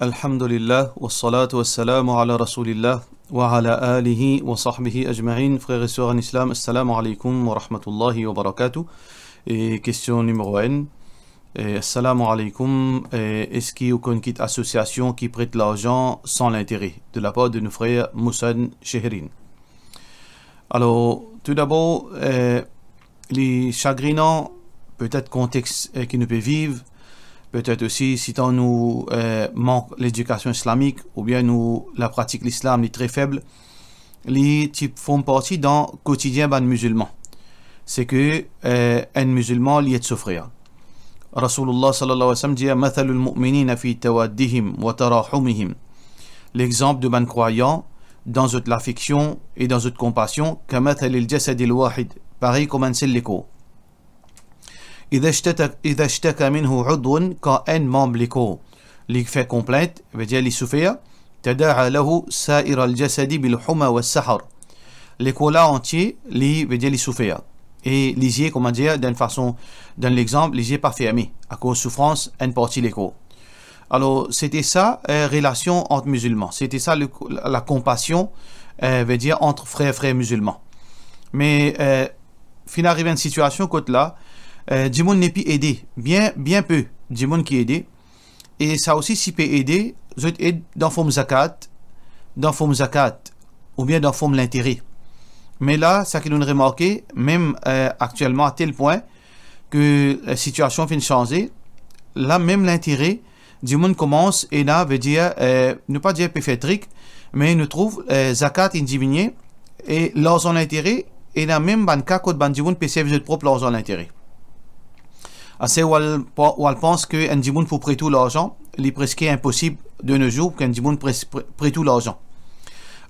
Alhamdulillah, wa salatu wa salamu ala rasulillah, wa ala alihi wa sahbihi ajma'in, frères et sœurs en islam, assalamu alaikum wa rahmatullahi wa barakatuh. Et question numéro 1, assalamu alaikum, est-ce qu'il y a aucune petite association qui prête l'argent sans l'intérêt De la part de nos frères Moussan Sheherin. Alors, tout d'abord, eh, les chagrinants, peut-être contexte eh, qui nous peut vivre, peut-être aussi si tant nous euh, manque l'éducation islamique ou bien nous la pratique l'islam est très faible les types font partie dans le quotidien des musulmans. c'est que euh, un musulman lié de souffrir Rasulullah sallallahu alayhi wa sallam dit mu'minina fi في wa l'exemple de ban croyant dans l'affection et dans eux compassion كمثل الجسد الواحد pareil comme un seul إذا اشتكى, إذا منه عضو كأن مملكو et comment dire d'une façon dans l'exemple à cause souffrance alors c'était ça euh, relation entre musulmans c'était ça la compassion euh, veut dire entre frères frères musulmans mais euh, une situation là euh, du monde n'est plus aidé. Bien, bien peu du monde qui est aidé. Et ça aussi, si peut aider, je aidé dans forme zakat, dans forme zakat, ou bien dans forme l'intérêt. Mais là, ça qui nous remarqué, même euh, actuellement, à tel point que la situation vient de changer, là, même l'intérêt du monde commence, et là, veut dire, euh, ne pas dire péfétrique, mais nous trouve euh, zakat indiviné, et a intérêt, et là, même, ban kakot, ban du monde, peut servir de propre leurs l'intérêt où elle pense que dimoun pour prêter tout l'argent, il est presque impossible de nos jours dimoun prête tout l'argent.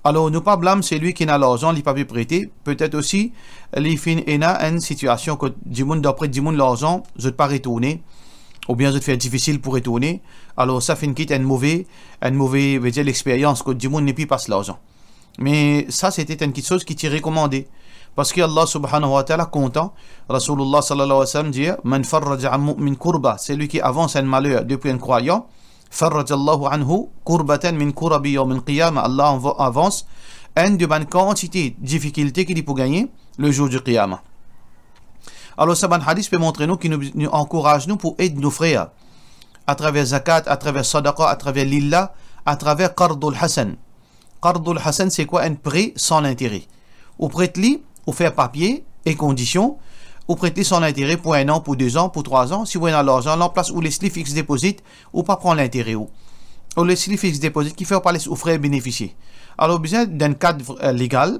Alors, nous pas blâme celui qui n'a l'argent, il pas pu prêter. Peut-être aussi, les fin a une situation que dimoun doit prêter l'argent, je ne pas retourner ou bien je faire difficile pour retourner. Alors ça finit une mauvaise, une mauvaise, expérience, l'expérience que du monde ne puis passe l'argent. Mais ça, c'était une chose qui t'est recommandé. Parce que Allah subhanahu wa ta'ala content, Rasulullah sallallahu alayhi wa sallam dit C'est lui qui avance un malheur depuis un croyant, allah anhu kurbatan min Allah avance une de bonne quantité de difficultés qu'il peut gagner le jour du qiyamah. Alors, ce hadith peut montrer nous qu'il nous, encourage nous pour aider nos frères à travers zakat, à travers sadaqa, à travers lilla à travers qardul hasan. Qardul Hassan, c'est quoi un prêt sans intérêt? Ou prête-li, ou faire papier et conditions, ou prête-li sans intérêt pour un an, pour deux ans, pour trois ans, si vous avez l'argent, en place où les slips fixe déposite, ou pas prendre l'intérêt ou. le les slips fixe déposite qui fait pas les frères bénéficier. Alors, besoin d'un cadre euh, légal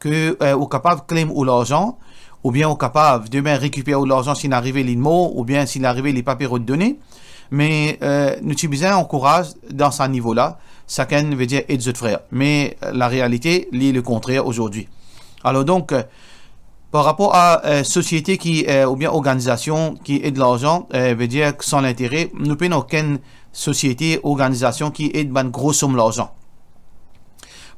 que euh, capable de claim ou l'argent, ou bien au capable demain récupérer l'argent s'il arrivé les mots, ou bien s'il arrivé les papiers de données. Mais euh, nous, besoin encourage dans ce niveau-là veut dire Edzut frère. Mais euh, la réalité lit le contraire aujourd'hui. Alors donc, euh, par rapport à euh, société qui, ou bien organisation qui aide l'argent, veut dire que sans l'intérêt, nous n'avons aucune société, organisation qui aide une grosse somme l'argent.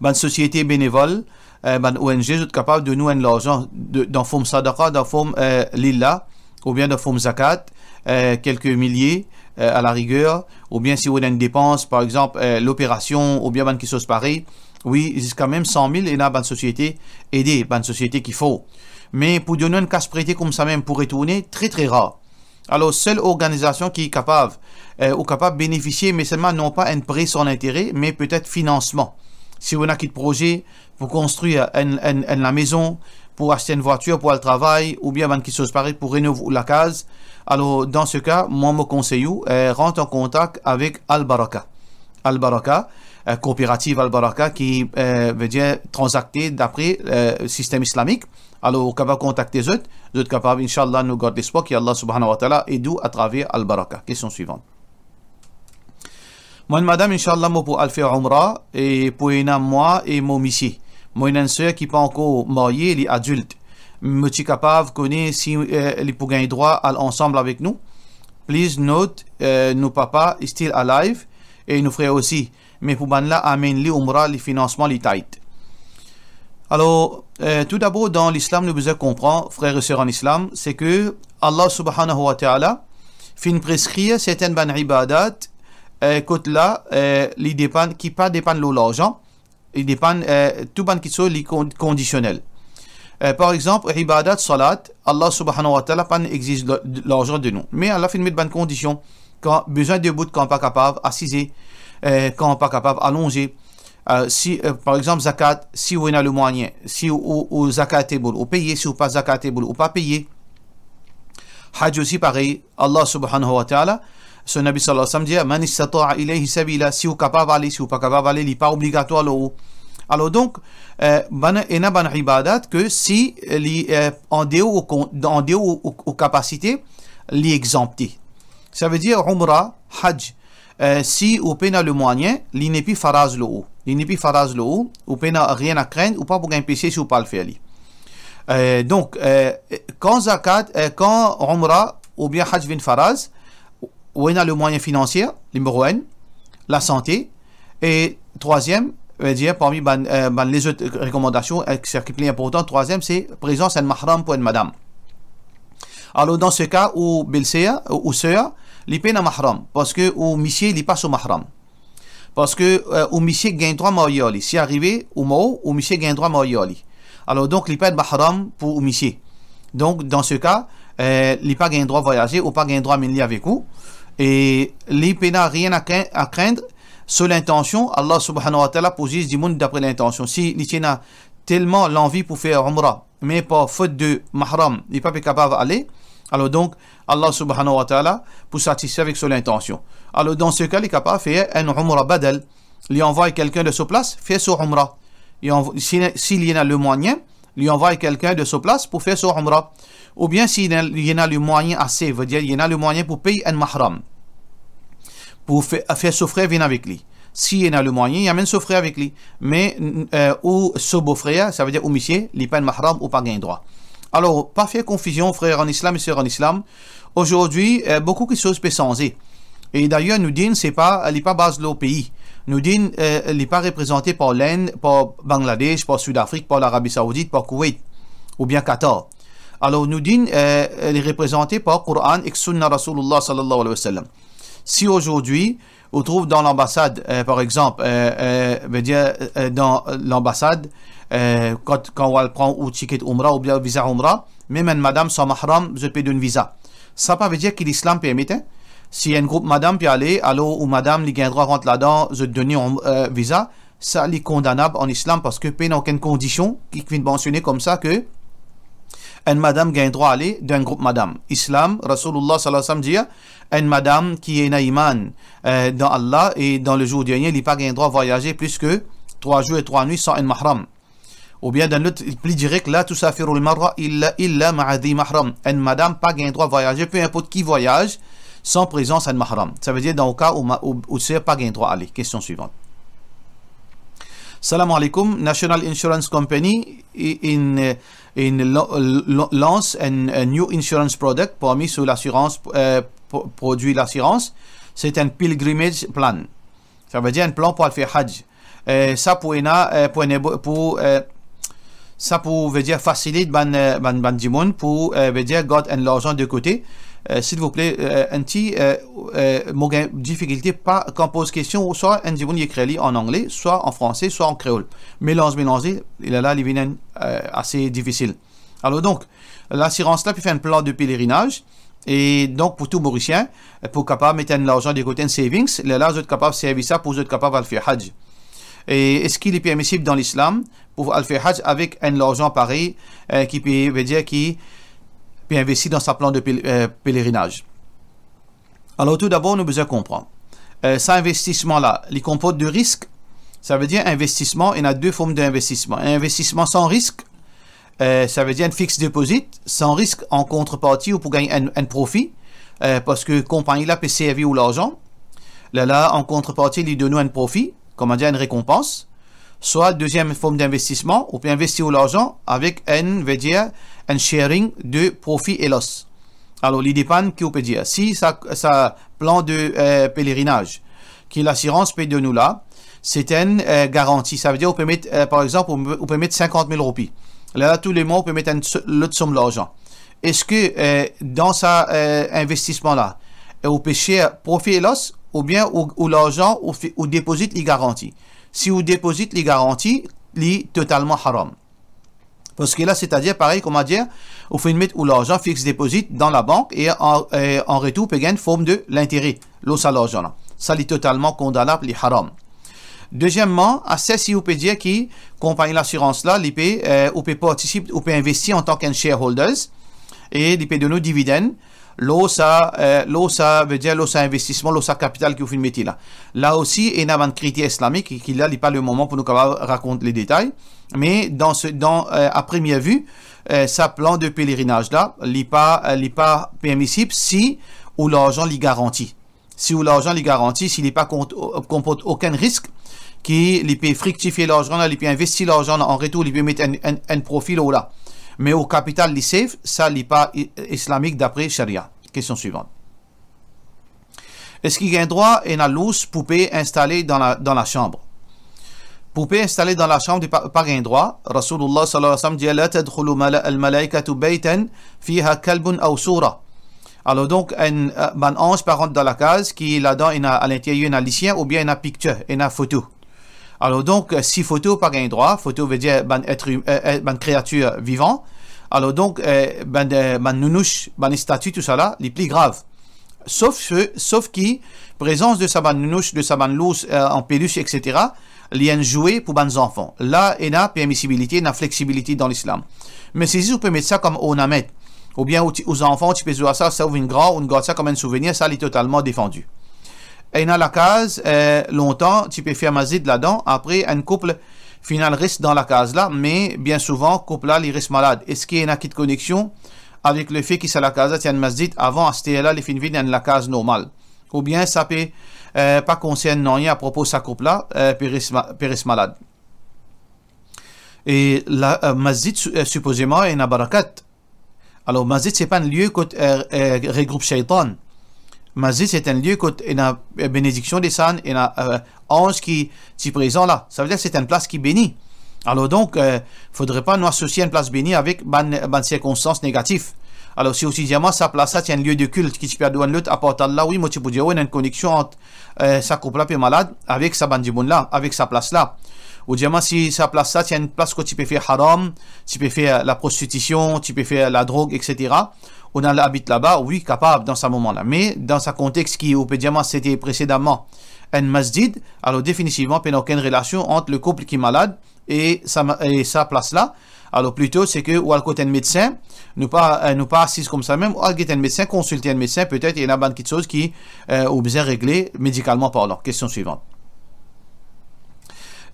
Ben société bénévole, ben ONG, sont capables de nous aider l'argent dans forme sadaqa, dans forme lilla, ou bien dans forme zakat, quelques milliers, euh, à la rigueur, ou bien si vous avez une dépense, par exemple, euh, l'opération, ou bien banque qui sauce pareil, oui, jusqu'à même 100 000, et là, une société aidée, une société qu'il faut. Mais pour donner une casse prêtée comme ça même pour retourner, très très rare. Alors, seule organisation qui est capable euh, ou capable de bénéficier, mais seulement non pas un prêt sans intérêt, mais peut-être financement. Si on a un projet, pour construire une, la maison, pour acheter une voiture pour le travail ou bien ben, quelque chose pareil pour rénover la case. Alors, dans ce cas, moi, me conseille, rentre en contact avec Al-Baraka. Al-Baraka, euh, coopérative Al-Baraka qui euh, veut dire transacter d'après le euh, système islamique. Alors, on va contacter eux. Eux capables, Inch'Allah, nous garder l'espoir Allah subhanahu wa ta'ala aide à travers Al-Baraka. Question suivante. Moi, madame, Inch'Allah, moi, pour al faire et pour un moi et mon moi, une qui pas encore mariée, les est adulte. Je suis capable de connaître si elle euh, peut gagner droit à l'ensemble avec nous. Please note, euh, nos papas sont still alive et nos frères aussi. Mais pour là amène les umrah, les financements, les tight. Alors, euh, tout d'abord, dans l'islam, nous devons comprendre, frères et sœurs en islam, c'est que Allah subhanahu wa ta'ala fin prescrire certaines ban ibadat, euh, côté là, les qui pas dépendent de l'argent, il dépend euh, tout ban qui li les euh, par exemple, ibadat, salat, Allah subhanahu wa ta'ala pan exige l'argent de nous. Mais Allah fait une bonne condition. Quand besoin de bout, quand pas capable, assisé, euh, quand pas capable, allongé. Euh, si, euh, par exemple, zakat, si on a le moyen, si ou, ou zakat ou payer, si ou pas zakat est ou pas payer. Hajj aussi pareil, Allah subhanahu wa ta'ala ce Nabi sallallahu alayhi wa sallam dit ilayhi sabila, si vous capable d'aller, si vous pas capable d'aller, il n'est pas obligatoire là-haut. Alors donc, il euh, a ibadat que si euh, euh, en déo aux capacités, les exempté. Ça veut dire umra, Hajj. si ou pena le moyen, plus faraz le haut. plus faraz le haut, ou pena rien à craindre, ou pas pour empêcher si ou pas le faire. donc, quand zakat, quand umra ou bien Hajj vin faraz, où y a le moyen financier, numéro la santé, et troisième, dire, parmi ben, euh, ben, les autres recommandations, c'est euh, qui est important, troisième, c'est présence en mahram pour une madame. Alors, dans ce cas, où Bilsea, ou Sœur, l'ipène mahram, parce que au missier, il passe au mahram. Parce que euh, au missier gagne droit Si arrivé au mot, au missier gagne droit marioli. Alors, donc, l'ipène mahram pour au missier. Donc, dans ce cas, euh, il pas gagne droit voyager ou pas gagne droit à avec vous. Et l'IP n'a rien à, craindre, à sur l'intention. Allah subhanahu wa ta'ala pose du monde d'après l'intention. Si l'IP a tellement l'envie pour faire Umrah, mais par faute de mahram, il n'est pas capable d'aller. Alors donc, Allah subhanahu wa ta'ala pour satisfaire avec son intention. Alors dans ce cas, il est capable de faire un umrah badal. Il envoie quelqu'un de sa place, fait son umrah. S'il y en a le moyen, lui envoie quelqu'un de sa place pour faire son umrah. Ou bien s'il y en a le moyen assez, veut dire il y en a le moyen pour payer un mahram, pour faire, son frère venir avec lui. S'il en a le moyen, il amène son frère avec lui. Mais, euh, ou ce beau-frère, ça veut dire ou monsieur, il a pas un mahram ou pas gain droit. Alors, pas faire confusion, frère en islam et en islam. Aujourd'hui, euh, beaucoup de choses peuvent changer. Et d'ailleurs, nous disons, c'est pas, n'est pas base de au pays. Nous disons euh, n'est pas représenté par l'Inde, par Bangladesh, par Sud-Afrique, par l'Arabie Saoudite, par Koweït ou bien Qatar. Alors nous disons euh, est représentée par Coran et Sunna Rasulullah sallallahu alayhi wa sallam. Si aujourd'hui, on trouve dans l'ambassade, euh, par exemple, veut dire, dans l'ambassade, quand, quand, on prend un ticket ou bien visa même une madame sans mahram, je paye d'une visa. Ça ne veut pas dire que l'islam permet, hein. Si un groupe madame peut aller, alors ou madame qui a droit rentrer là-dedans, de donner un euh, visa, ça est condamnable en islam parce que peine aucune condition qui vient mentionner comme ça que une madame qui a droit à aller d'un groupe madame. Islam, Rasulullah sallallahu alayhi wa sallam dit, une madame qui est naïman euh, dans Allah et dans le jour dernier, il n'a pas droit de voyager plus que trois jours et trois nuits sans un mahram. Ou bien dans l'autre, il plus direct, là, tout ça fait illa, illa ma'adhi mahram. Une madame pas le droit de voyager, peu importe qui voyage, sans présence à mahram. Ça veut dire dans le cas où, où, où c'est pas gain droit à aller. Question suivante. Salam alaikum, National Insurance Company in, in lance un, new insurance product parmi l'assurance, euh, produit l'assurance. C'est un pilgrimage plan. Ça veut dire un plan pour faire hajj. Euh, ça pour, ina, euh, pour, ça pour veut dire faciliter ban ben, ben, ban pour veut dire l'argent de côté euh, s'il vous plaît, un euh, anti euh, difficulté pas qu'on pose question, soit yekreli en anglais, soit en français, soit en créole. Mélange, mélanger, il a là les assez difficile. Alors donc, l'assurance là peut fait un plan de pèlerinage. Et donc, pour tout Mauricien, pour capable mettre l'argent du côté, de savings, là, vous êtes capable de servir ça pour vous capable de faire Hajj. Et est-ce qu'il est permissible dans l'islam pour faire Hajj avec un argent pareil qui peut veut dire qui puis investi dans sa plan de euh, pèlerinage. Alors tout d'abord, nous besoin comprendre. Euh, cet investissement-là, il comporte du risque. Ça veut dire investissement, il y a deux formes d'investissement. Un investissement sans risque, euh, ça veut dire un fixe deposit, sans risque en contrepartie ou pour gagner un, profit, euh, parce que compagnie là peut servir ou l'argent. Là, là, en contrepartie, il donne un profit, comment dire, une récompense. Soit deuxième forme d'investissement, on peut investir l'argent avec un, veut dire, sharing de profit et loss. Alors, l'IDEPAN, qui peut dire, si ça, ça plan de euh, pèlerinage, qui l'assurance paye de nous là, c'est une euh, garantie. Ça veut dire, on peut mettre, euh, par exemple, on peut, mettre 50 000 roupies. Là, tous les mois, on peut mettre l'autre somme d'argent. Est-ce que dans sa investissement-là, on peut profit et loss, ou bien ou, l'argent, ou, ou déposite les garanties Si vous déposite les garanties, les totalement haram. Parce que là, c'est-à-dire, pareil, comment dire, au une mettre où l'argent fixe déposite dans la banque et en, retour, retour, Pe forme de l'intérêt, l'os l'argent. Ça, c'est totalement condamnable, les haram. Deuxièmement, à si vous dire qui compagnie l'assurance là, l'IP, euh, ou ou investir en tant qu'un shareholders et l'IP de nos dividendes l'OSA, euh, l'OSA veut dire l'OSA investissement, l'OSA capital qui vous fait le là. Là aussi, il y a critique islamique qui là n'est pas le moment pour nous raconter les détails, mais dans ce, dans, euh, à première vue, euh, sa plan de pèlerinage là, n'est pas, euh, pas permissible si ou l'argent l'y garantit. Si ou l'argent l'y garantit, s'il n'est pas euh, comporte aucun risque, qui les peut fructifier l'argent, les peut investir l'argent en retour, les peut mettre un, un, un profil au là mais au capital li safe, ça n'est pas islamique d'après charia. Question suivante. Est-ce qu'il y a un droit et une loose poupée installée dans la, dans la chambre Poupée installée dans la chambre n'est pas, un droit. Rasulullah sallallahu alayhi wa sallam dit « alors donc, un, un ange par contre dans la case qui est là-dedans, il a un l'intérieur un il ou bien une picture, une photo. Alors donc, euh, si photo pas gain droit, photo veut dire être, une euh, euh, créature vivant. Alors donc, euh, ben, ben nounouche, ben statue, tout ça là, les plus graves. Sauf, que sauf qui, présence de sa ban nounouche, de sa ban en peluche, etc., lien joué pour les enfants. Là, il y a permissibilité, il y flexibilité dans l'islam. Mais si vous pouvez mettre ça comme ornament, ou bien aux, enfants, tu peux jouer ça, ça ouvre une grande, on garde ça comme un souvenir, ça, il est totalement défendu. Et dans la case, euh, longtemps, tu peux faire mazid là-dedans. Après, un couple final reste dans la case là, mais bien souvent, couple là, il reste malade. Est-ce qu'il y a une de connexion avec le fait qu'il soit la case, tiens, masjid, avant, c'était là, les fin il y la case normale. Ou bien, ça peut, euh, pas concerner non à propos de sa couple là, euh, périsse malade. Et la euh, masjid, supposément, est une barakat. Alors, masjid, c'est pas un lieu qui regroupe shaitan. Mais c'est un lieu a la euh, bénédiction descend, et la euh, ange qui est présent là. Ça veut dire que c'est une place qui bénit. Alors donc, il euh, ne faudrait pas nous associer une place bénie avec ban, circonstances négatives. Alors si aussi diamant sa place c'est un lieu de culte qui te donne l'autre apporte là oui moi tu peux dire une connexion entre euh, sa couple là puis malade avec sa là avec sa place là ou diamant, si ça place ça, tu une place que tu peux faire haram, tu peux faire la prostitution, tu peux faire la drogue, etc. On a habite là-bas, oui, capable dans ce moment-là. Mais dans ce contexte qui, au diamant, c'était précédemment un masjid, alors définitivement, il n'y a aucune relation entre le couple qui est malade et sa, et sa place-là. Alors plutôt, c'est que ou à côté un médecin, nous pas euh, nous pas assise comme ça même, ou à côté un médecin, consulter un médecin, peut-être il y a une de choses qui euh, ou bien régler médicalement parlant. Question suivante.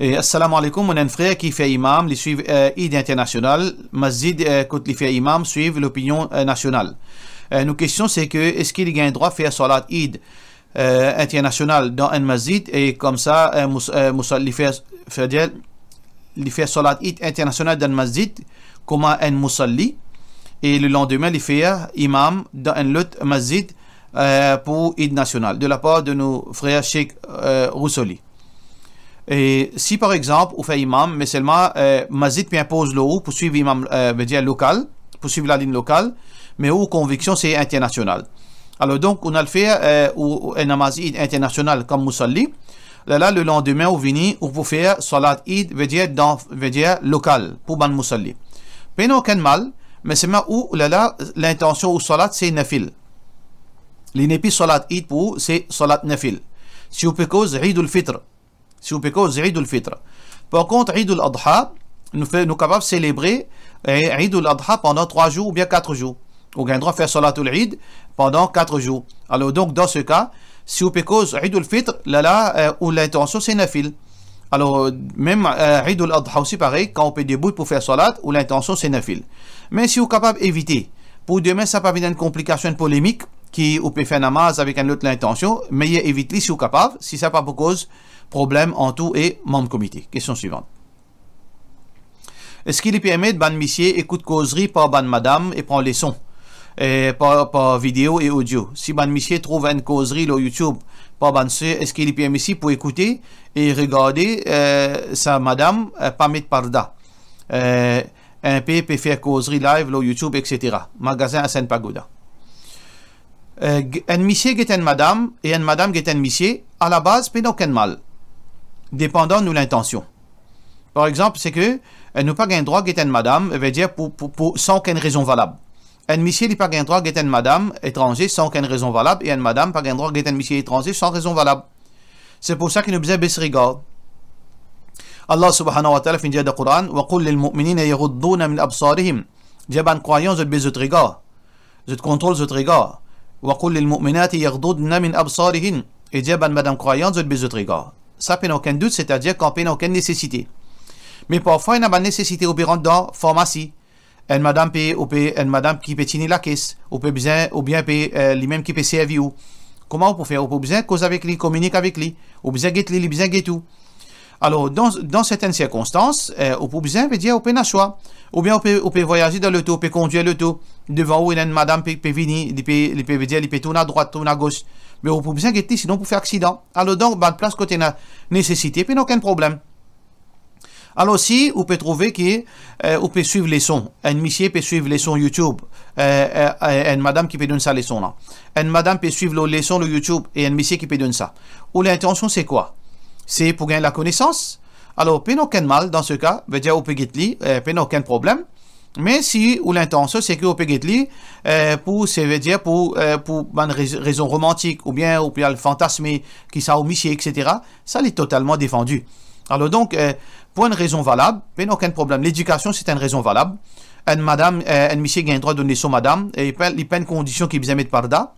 Et assalamu alaikum, on a un frère qui fait imam, les suit euh, international, Masjid, euh, quand il fait imam, suit l'opinion euh, nationale. Euh, nos questions, c'est que, est-ce qu'il a le droit de faire salat Eid international dans un masjid, et comme ça, il fait salat Eid international dans un masjid, comme un moussali et le lendemain, il fait imam dans un autre masjid pour Eid national, de la part de nos frères Sheikh Roussoli. Et si par exemple, on fait imam, mais seulement euh, masjid le haut pour suivre imam, euh, dire local, pour suivre la ligne locale, mais où conviction c'est international. Alors donc, on a le fait euh, un international comme Moussali, Là, là, le lendemain, on vient, ou pour faire salat id, veut dire, dans, dire local, pour ban n'y Pas aucun mal, mais seulement, où là, là, l'intention au salat c'est nafil. L'inépi salat id pour c'est salat nafil. Si vous peut cause, le filtre. Si vous pouvez cause Eid al-Fitr. Par contre, Eid al-Adha, nous sommes capables de célébrer eh, Eid al-Adha pendant 3 jours ou bien 4 jours. Vous avez droit de faire Salat al-Eid pendant 4 jours. Alors donc, dans ce cas, si vous pouvez cause Eid fitr là, là, euh, où l'intention c'est nafil. Alors, même euh, Eid al-Adha aussi pareil, quand on peut debout pour faire salat, ou l'intention c'est nafil. Mais si vous êtes capable d'éviter, pour demain ça peut venir une complication, polémique, qui vous pouvez faire namaz avec une autre intention, mais évitez si vous êtes capable, si ça pas pour cause problème en tout et membre comité. Question suivante. Est-ce qu'il est permis de ban monsieur écoute causerie par ban madame et prend les sons et par, vidéo et audio. Si ban monsieur trouve une causerie sur YouTube, par est-ce qu'il est permis ici pour écouter et regarder euh, sa madame euh, pas mettre par là. Euh, un peu peut faire causerie live sur YouTube, etc. Magasin à saint pagoda euh, un monsieur qui est une madame et une madame qui est un monsieur, à la base, a aucun mal dépendant de l'intention. Par exemple, c'est que elle euh, n'a pas gain droit guetter une madame, veut dire pour, pour, pour, sans aucune raison valable. Un monsieur n'a pas gain droit guetter une madame étranger sans aucune raison valable et une madame pas gain droit guetter un monsieur étranger sans raison valable. C'est pour ça qu'il nous faut baisser regard. Allah subhanahu wa ta'ala finit le Coran وَقُلْ لِلْمُؤْمِنِينَ يَغُضُّونَ min absarihim »« J'ai une croyance, je baisse votre regard. Je contrôle votre regard. Wa لِلْمُؤْمِنَاتِ lil mu'minati absarihim. Et j'ai une madame croyante, je baisse votre regard. Ça peine aucun doute, c'est-à-dire qu'on peine aucune nécessité. Mais parfois, il y a une nécessité rentrer dans la pharmacie. Une madame, ou une madame qui peut tenir la caisse, ou, peut besoin, ou bien les euh, qui peut servir. Comment on peut faire On peut besoin cause avec lui, communique avec lui, ou besoin guette lui, besoin guette tout. Alors, dans, certaines circonstances, vous euh, on peut bien dire on peut choix. Ou bien on peut, voyager dans le on peut conduire le tout. Devant où il y a une madame qui peut venir, il peut, dire, il peut tourner à droite, tourner à gauche. Mais on peut bien guetter sinon pour faire accident. Alors donc, bah, de place côté une nécessité, puis aucun problème. Alors si vous pouvez trouver que vous euh, pouvez suivre les sons, un monsieur peut suivre les sons YouTube, euh, une madame qui peut donner ça les sons là, une madame peut suivre les sons le YouTube et un monsieur qui peut donner ça. Ou l'intention c'est quoi c'est pour gagner la connaissance. Alors, il n'y aucun mal dans ce cas, veut dire, il n'y a aucun problème. Mais si ou l'intention c'est que au li euh, pour cest veut dire pour euh, pour une raison romantique ou bien ou bien le fantasme qui ça omissier etc. Ça l'est totalement défendu. Alors donc euh, pour une raison valable, pas aucun problème. L'éducation c'est une raison valable. madame, un monsieur qui a le droit de donner son madame et il peines conditions qu'il vous mettre par là,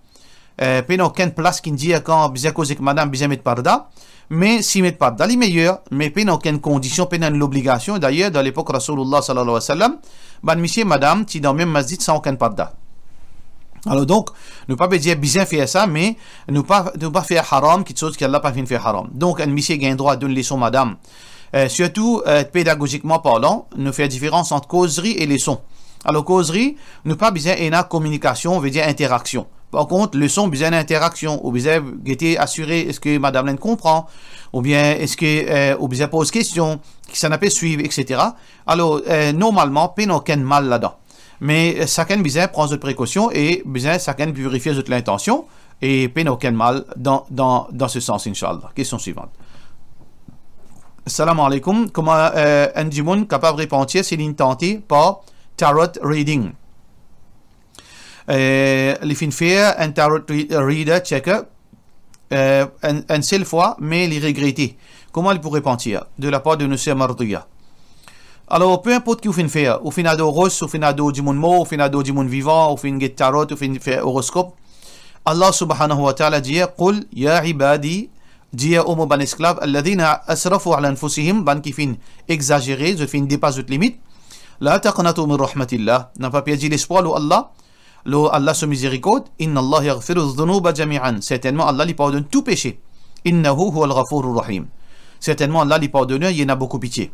euh, pénon ken place qui dit quand bien cause madame bien mettre parda mais si mettre parda les meilleur mais pénon ken condition pénon l'obligation d'ailleurs dans l'époque Rasoulullah sallallahu alayhi wa sallam ban monsieur madame ti dans même masjid sans aucun parda alors donc, ne pas dire bien faire ça, mais ne pas, ne pas faire haram, qui chose qu'Allah pas fait faire haram. Donc, un a un droit d'une leçon, madame. Euh, surtout, euh, pédagogiquement parlant, ne faire différence entre causerie et leçon. Alors, causerie, ne pas besoin et communication, veut dire interaction. Par contre, le son, il d'interaction, a une interaction. Ou bien, était assuré, est-ce que Madame Lane comprend Ou bien, est-ce que, euh, ou bien, pose question, qui s'en pu suivre, etc. Alors, euh, normalement, a aucun mal là-dedans. Mais euh, chacun bien prend de précautions et bien chacun vérifier de l'intention et peine aucun mal dans, dans, dans ce sens, Inch'Allah. Question suivante. Salam alaikum. Comment un euh, capable de répondre si l'intenté par tarot reading euh, les faire euh, un tarot reader, checker, seule fois, mais les regretter. Comment ils pourraient pentir de la part de Monsieur Mardouya? Alors, peu importe qui vous un mort, du vivant, tarot, horoscope. Allah subhanahu wa ta'ala dit Qul ya ibadi, dit ban esclave qui fin exagéré, je dépasse limite. la N'a pas perdu l'espoir Lo Allah se miséricorde, Inna Allah yaghfiru dhunuba jami'an. Certainement Allah lui pardonne tout péché. Innahu huwal ghafurur rahim. Certainement Allah lui pardonne, il en a beaucoup pitié.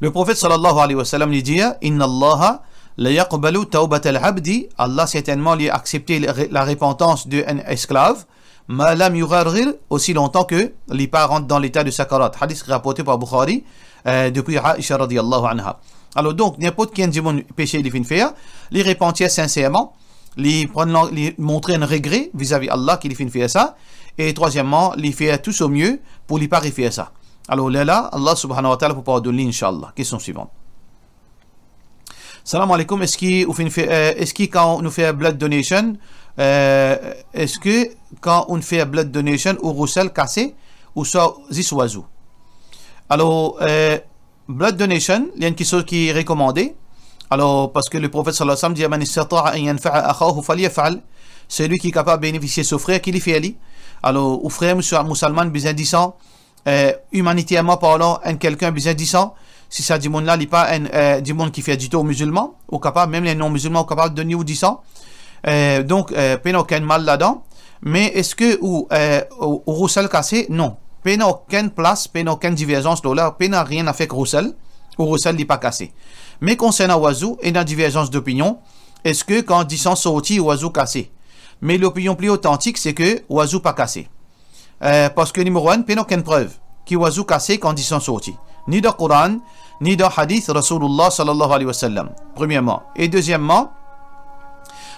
Le prophète sallallahu alayhi wa sallam lui dit Inna Allah la yaqbalu tawbat al-abdi. Allah certainement lui a accepté la repentance d'un esclave. Ma lam yugharghir aussi longtemps que les parents dans l'état de sakarat. Hadith rapporté par Bukhari euh, depuis Aisha radiallahu anha. Alors donc, n'importe quel péché qu'il faire, il repentit sincèrement, il sincèrement, montrer un regret vis-à-vis -vis Allah qu'il fait faire ça, et troisièmement, il fait tout son mieux pour ne pas ça. Alors là, Allah subhanahu wa ta'ala pour pardonner, inshallah. Question suivante. Salam alaikum, est-ce que euh, quand on fait blood donation, euh, est-ce que quand on fait blood donation, on recèle cassé, ou ça, zis oiseau Alors, euh, blood donation il y a une question qui est recommandée alors parce que le prophète sallallahu alayhi wa sallam dit celui qui est capable de bénéficier de son frère qu'il fait ali alors le frère musulman bizandissant euh, humanitairement parlant un quelqu'un dissant si ça dit monde là il pas un euh, du monde qui fait du tout aux musulmans capable même les non musulmans au capable de donner ou 10 ans euh, donc euh, peine aucun mal là-dedans mais est-ce que ou euh, Roussel cassé non n'y aucune place, aucune divergence là, pe rien à faire avec Roussel, ou Roussel n'est pas cassé. Mais concernant Oiseau, il y divergence d'opinion. Est-ce que quand dit sortis, sorti, Oiseau cassé Mais l'opinion plus authentique, c'est que Oiseau pas cassé. Euh, parce que numéro 1, n'y aucune preuve qui Oiseau cassé quand dit sont sorti. Ni dans le Coran, ni dans le Hadith Rasulullah sallallahu alayhi wa sallam, premièrement. Et deuxièmement,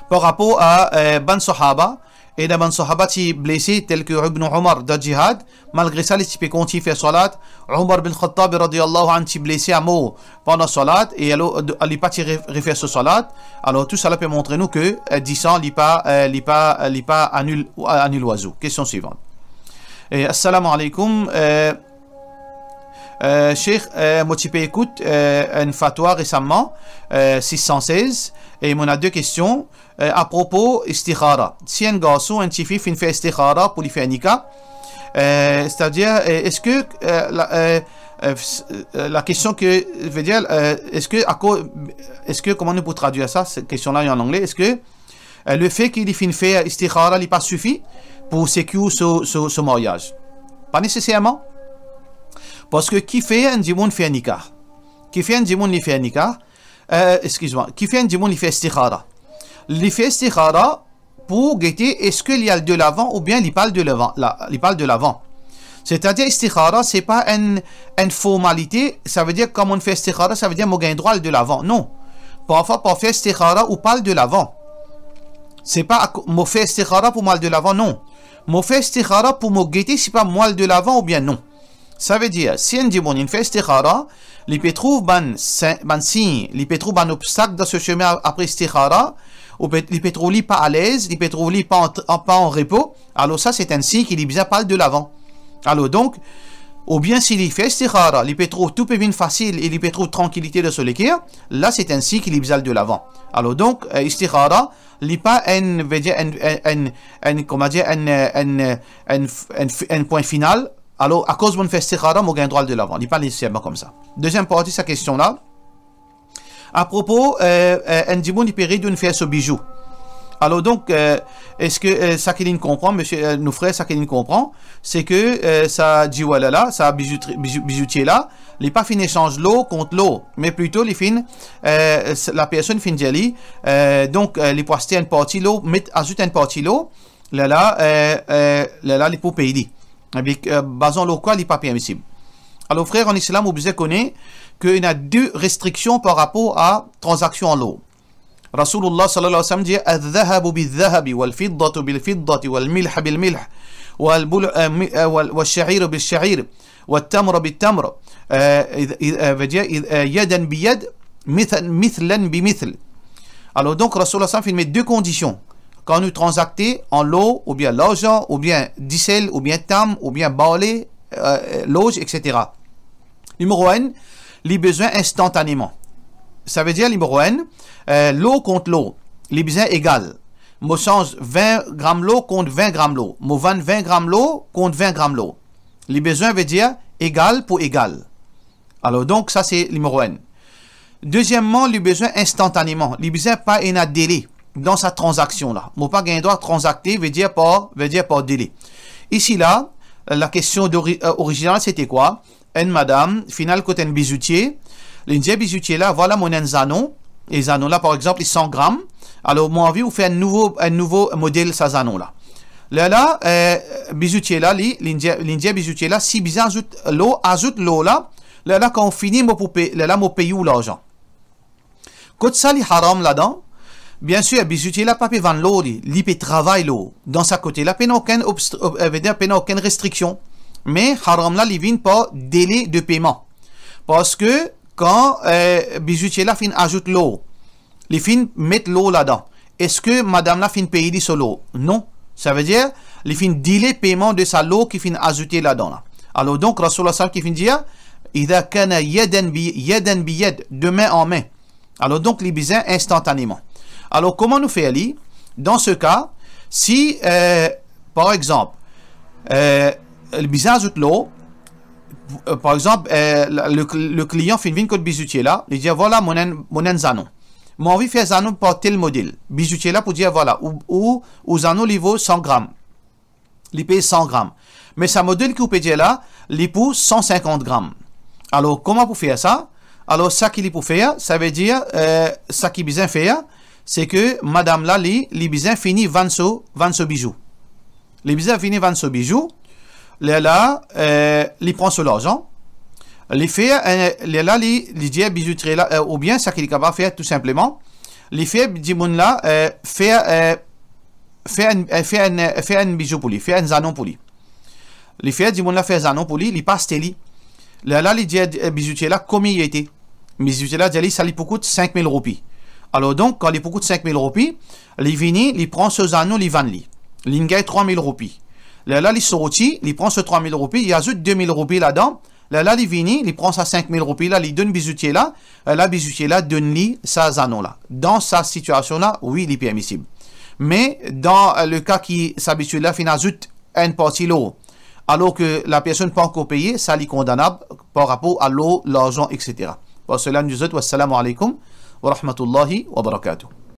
par rapport à euh, Ban Sahaba, et d'Aban Sahabati blessés tels que Ibn Omar de Jihad. Malgré ça, les typiques ont fait salat. Omar bin Khattab radiallahu anhu blessé à mort pendant salat et Ali Pati refaire ce salat. Alors tout cela peut montrer nous que 10 euh, ans, l'IPA euh, annule, annule oiseau. Question suivante. Et, assalamu alaikum. Euh, moi euh, Cheikh euh, écoute euh, une fatwa récemment, 616, euh, et on a deux questions. Euh, à propos istikhara. Si un garçon, un petit fils, fait istikhara pour lui faire nika, euh, c'est-à-dire, euh, est-ce que la, question que je veux dire, est-ce que est que comment on peut traduire ça, cette question-là en anglais, est-ce que le fait qu'il ait fait istikhara n'est pas suffi pour sécuriser ce, ce, mariage Pas nécessairement, parce que qui fait un dimon fait un qui fait un dimon fait un excuse-moi, qui fait un dimon fait istikhara fait istikhara pour guetter est-ce qu'il y a de l'avant ou bien il parle de l'avant. de l'avant. C'est-à-dire istikhara, c'est pas une, une, formalité, ça veut dire comme on fait istikhara, ça veut dire je gagner droit de l'avant. Non. Parfois, pour faire istikhara, on parle de l'avant. C'est pas moi fais istikhara pour mal de l'avant, non. Mon fais istikhara pour me guetter, c'est pas mal de l'avant ou bien non. Ça veut dire, si on dit fait istikhara, il peut trouver un signe, obstacle dans ce chemin après istikhara, les pétroliers pas à l'aise, les pétroliers pas en, pas en repos. Alors ça, c'est ainsi que l'Ibiza pas de l'avant. Alors donc, ou bien s'il fait istikhara, les pétrole, tout peut facile et les pétro tranquillité de solekir, là c'est ainsi qu'il pas de l'avant. Alors donc, euh, istikhara, a pas un, comment dire, un, point final. Alors, à cause de mon fait istikhara, on gagne droit de l'avant. Il a pas nécessairement comme ça. Deuxième partie de sa question là. À propos, euh, euh Ndimou Nipiri d'une faire ce bijou. Alors donc, euh, est-ce que euh, Sakilin comprend, monsieur, euh, nos frères Sakilin comprend, c'est que ça dit voilà là, ça bijoutier là, les pas fin échange l'eau contre l'eau, mais plutôt les fin, euh, la personne fin d'y donc les poistés une partie l'eau, met ajoute une partie l'eau, là là, là là les pour payer. Eh basons l'eau quoi, les pas permissible. Alors frère en islam, vous connaît, qu'il a deux restrictions par rapport à transactions en l'eau. Rasulullah sallallahu alayhi wa sallam dit Al-dhahabu bil le wal-fiddatu bil-fiddati, wal-milha bil-milh, wal-sha'iru bil-sha'ir, wal-tamra bil-tamra, yadan bi-yad, mithlan bi-mithl. Alors donc, Rasulullah sallallahu alayhi wa sallam met deux conditions quand nous transactons en l'eau, ou bien l'argent, ou bien diesel, ou bien tam, ou bien baolé, euh, euh, loge, etc. Numéro 1, les besoins instantanément. Ça veut dire, numéro euh, l'eau contre l'eau, les besoins égales. Je sens, 20 grammes l'eau contre 20 grammes l'eau. Mon 20 grammes l'eau contre 20 grammes d'eau. Les besoins veut dire égal pour égal. Alors donc, ça c'est l'Imroen. Deuxièmement, les besoins instantanément. Les besoins pas un délai dans sa transaction là. Mon pas gain droit transacter veut dire pas veut dire par délai. Ici là, la question euh, originale c'était quoi une madame, final côté un bijoutier, l'indien bijoutier là, voilà mon zanon et anneaux là par exemple, ils 100 grammes, alors moi envie vous faire un nouveau, un nouveau modèle ces anneaux là. Là là, euh, bijoutier là, l'indien bijoutier là, si bien ajoute l'eau, ajoute l'eau là, là quand on finit, moi là moi paye où l'argent. Quand ça les haram là-dedans, Bien sûr, bijoutier là, papier van l'eau, il travaille l'eau. Dans sa côté là, il n'y a aucune restriction mais haram-la pas délai de paiement. Parce que quand euh, la fin ajoute l'eau, les fins l'eau là-dedans. Est-ce que madame la fin paye l'eau Non. Ça veut dire, les fin délai paiement de sa l'eau qui fin ajouter là-dedans. Alors donc, Rasulullah sallam qui fin dire, il kana a de main en main. Alors donc, les bisins instantanément. Alors comment nous fait Ali Dans ce cas, si, euh, par exemple, euh, le ajoute l'eau, euh, par exemple, euh, le, client une une code bijoutier là, il dit ah, voilà mon mon envie Mon envie fait zano pour tel modèle. Bijoutier là pour dire voilà ou ou, il vaut 100 grammes. Il paye 100 grammes. Mais sa modèle qui vous paye là, il pour 150 grammes. Alors comment pour faire ça Alors ça qu'il pour faire, ça veut dire euh, ça qui besoin faire, c'est que madame là il finit fini 20 sous bijoux. Les fini 20 bijoux là, euh, il prend son argent, il fait, euh, là, il dit eh, bijouterie là, euh, ou bien ça qu'il est capable de faire tout simplement. Il fait, dit là, fait fait un bijou pour lui, faire un zanon pour lui. Il fait, dit là, faire un zanon pour lui, il passe télé. Là, là, il dit eh, eh, bijouterie là, combien il était Bijouterie là, dit, ça lui coûte 5000 roupies. Alors donc, quand il coûte 5000 roupies, il vient, il prend ce zanon, il vend lui. l'ingé gagne 3000 roupies. Là, là, il sorti, il prend ce 3000 roupies, il ajoute 2000 roupies là-dedans. Là, là, il vini, il prend sa 5000 roupies là, il donne bisoutier là. Euh, là, bisoutier là, donne lui sa zanon là. Dans sa situation là, oui, il est permissible. Mais dans euh, le cas qui s'habitue là, il ajoute un partie l'eau. Alors que la personne pas encore payé, ça est condamnable par rapport à l'eau, l'argent, etc. Pour cela, nous autres, wassalamu alaikum wa rahmatullahi wa barakatuh.